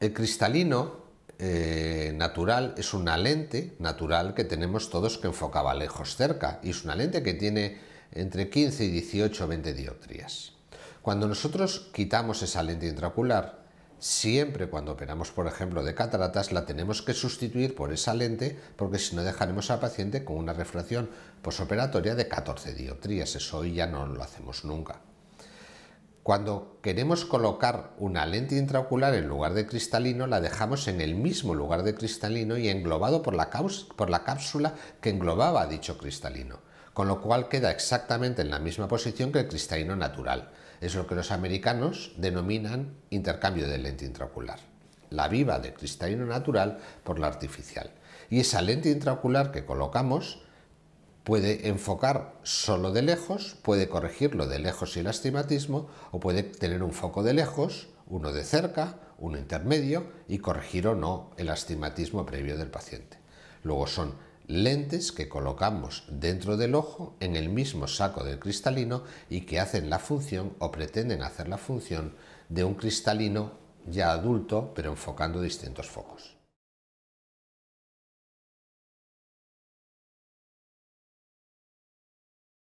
El cristalino eh, natural es una lente natural que tenemos todos que enfocaba lejos cerca y es una lente que tiene entre 15 y 18 20 dioptrías. Cuando nosotros quitamos esa lente intraocular, siempre cuando operamos, por ejemplo, de cataratas, la tenemos que sustituir por esa lente porque si no dejaremos al paciente con una refracción posoperatoria de 14 dioptrías. Eso hoy ya no lo hacemos nunca. Cuando queremos colocar una lente intraocular en lugar de cristalino, la dejamos en el mismo lugar de cristalino y englobado por la, cápsula que englobaba dicho cristalino, con lo cual queda exactamente en la misma posición que el cristalino natural. Es lo que los americanos denominan intercambio de lente intraocular. La viva de cristalino natural por la artificial. Y esa lente intraocular que colocamos puede enfocar solo de lejos, puede corregirlo de lejos y el astigmatismo, o puede tener un foco de lejos, uno de cerca, uno intermedio y corregir o no el astigmatismo previo del paciente. Luego son lentes que colocamos dentro del ojo en el mismo saco del cristalino y que hacen la función o pretenden hacer la función de un cristalino ya adulto pero enfocando distintos focos.